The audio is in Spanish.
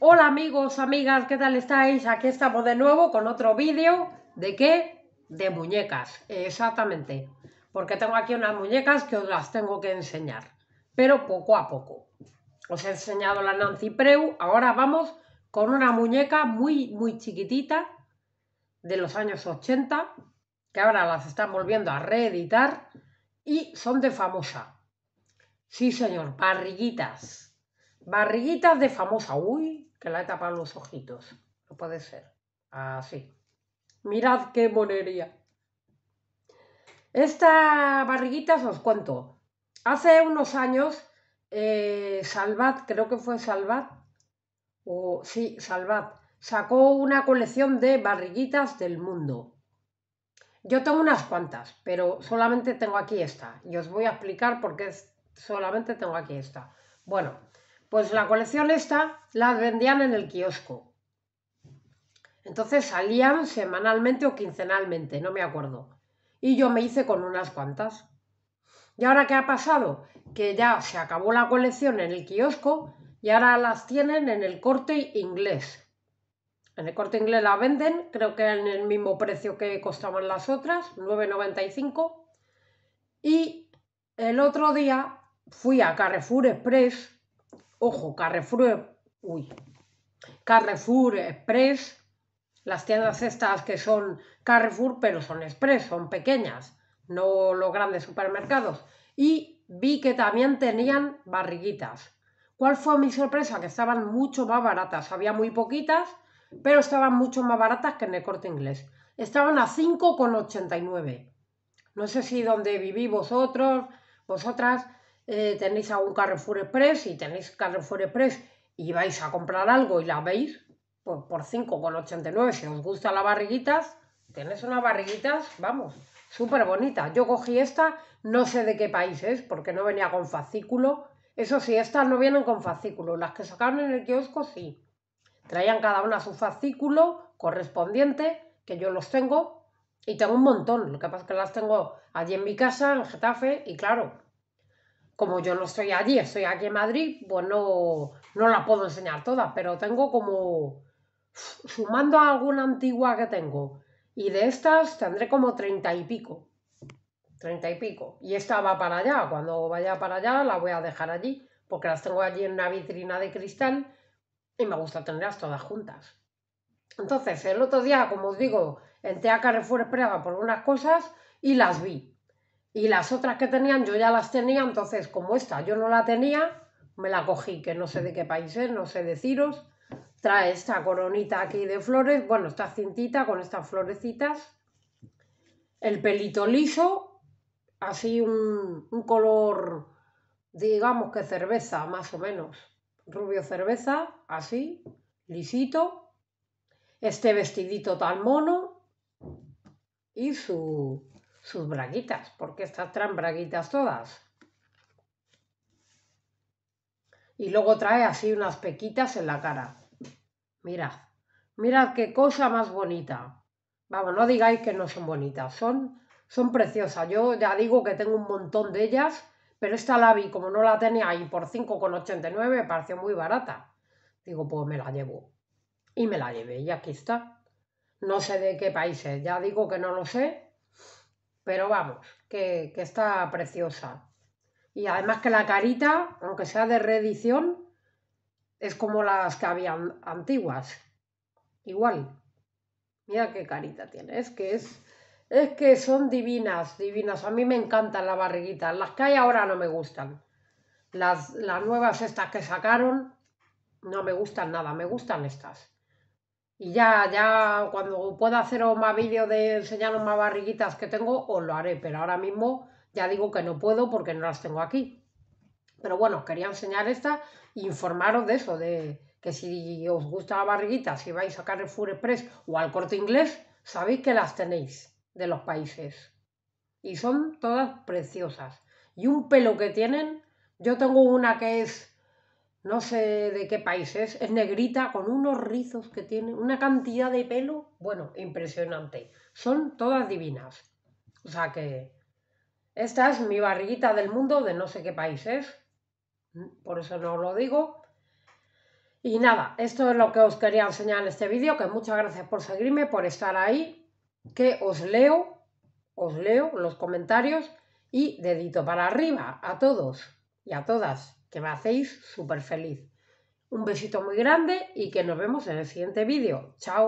Hola amigos, amigas, ¿qué tal estáis? Aquí estamos de nuevo con otro vídeo ¿De qué? De muñecas, exactamente Porque tengo aquí unas muñecas que os las tengo que enseñar Pero poco a poco Os he enseñado la Nancy Preu Ahora vamos con una muñeca muy, muy chiquitita De los años 80 Que ahora las están volviendo a reeditar Y son de famosa Sí señor, parrillitas Barriguitas de famosa. Uy, que la he tapado los ojitos. No puede ser. Así. Mirad qué monería. esta barriguita os cuento. Hace unos años, Salvad, eh, Salvat, creo que fue Salvat, o sí, Salvat, sacó una colección de barriguitas del mundo. Yo tengo unas cuantas, pero solamente tengo aquí esta. Y os voy a explicar por qué solamente tengo aquí esta. Bueno, pues la colección esta la vendían en el kiosco. Entonces salían semanalmente o quincenalmente, no me acuerdo. Y yo me hice con unas cuantas. ¿Y ahora qué ha pasado? Que ya se acabó la colección en el kiosco y ahora las tienen en el corte inglés. En el corte inglés la venden, creo que en el mismo precio que costaban las otras, 9,95. Y el otro día fui a Carrefour Express Ojo, Carrefour, eh, uy, Carrefour Express, las tiendas estas que son Carrefour, pero son Express, son pequeñas, no los grandes supermercados. Y vi que también tenían barriguitas. ¿Cuál fue mi sorpresa? Que estaban mucho más baratas. Había muy poquitas, pero estaban mucho más baratas que en el corte inglés. Estaban a 5,89. No sé si donde viví vosotros, vosotras, eh, tenéis algún Carrefour Express y tenéis Carrefour Express y vais a comprar algo y la veis, pues por 5,89, si os gustan las barriguitas, tenéis unas barriguitas, vamos, súper bonitas. Yo cogí esta, no sé de qué país es, porque no venía con fascículo. Eso sí, estas no vienen con fascículo, las que sacaron en el kiosco sí. Traían cada una su fascículo correspondiente, que yo los tengo, y tengo un montón. Lo que pasa es que las tengo allí en mi casa, en Getafe, y claro, como yo no estoy allí, estoy aquí en Madrid, pues no, las la puedo enseñar todas, pero tengo como, sumando a alguna antigua que tengo, y de estas tendré como treinta y pico, treinta y pico, y esta va para allá, cuando vaya para allá la voy a dejar allí, porque las tengo allí en una vitrina de cristal y me gusta tenerlas todas juntas. Entonces, el otro día, como os digo, entré a Carrefour Prega por unas cosas y las vi y las otras que tenían, yo ya las tenía, entonces como esta yo no la tenía, me la cogí, que no sé de qué país es, no sé deciros. Trae esta coronita aquí de flores, bueno, esta cintita con estas florecitas. El pelito liso, así un, un color, digamos que cerveza, más o menos. Rubio cerveza, así, lisito. Este vestidito tan mono. Y su, sus braguitas, porque estas traen braguitas todas. Y luego trae así unas pequitas en la cara. Mirad, mirad qué cosa más bonita. Vamos, no digáis que no son bonitas, son, son preciosas. Yo ya digo que tengo un montón de ellas, pero esta la vi, como no la tenía ahí por 5,89, me pareció muy barata. Digo, pues me la llevo. Y me la llevé, y aquí está. No sé de qué país es, ya digo que no lo sé, pero vamos, que, está preciosa. Y además que la carita, aunque sea de reedición, es como las que habían antiguas. Igual. Mira qué carita tiene. Es que es. Es que son divinas, divinas. A mí me encantan las barriguitas. Las que hay ahora no me gustan. Las, las nuevas estas que sacaron no me gustan nada. Me gustan estas. Y ya, ya cuando pueda haceros más vídeos de enseñaros más barriguitas que tengo, os lo haré, pero ahora mismo ya digo que no puedo porque no las tengo aquí. Pero bueno, quería enseñar esta e informaros de eso, de que si os gusta la barriguita, si vais a Carrefour Express o al corte inglés, sabéis que las tenéis de los países. Y son todas preciosas. Y un pelo que tienen, yo tengo una que es no sé de qué país es, es negrita con unos rizos que tiene, una cantidad de pelo, bueno, impresionante. Son todas divinas. O sea que esta es mi barriguita del mundo de no sé qué país es, por eso no lo digo. Y nada, esto es lo que os quería enseñar en este vídeo, que muchas gracias por seguirme, por estar ahí, que os leo, os leo los comentarios y dedito para arriba a todos y a todas que me hacéis súper feliz. Un besito muy grande y que nos vemos en el siguiente vídeo. ¡Chao!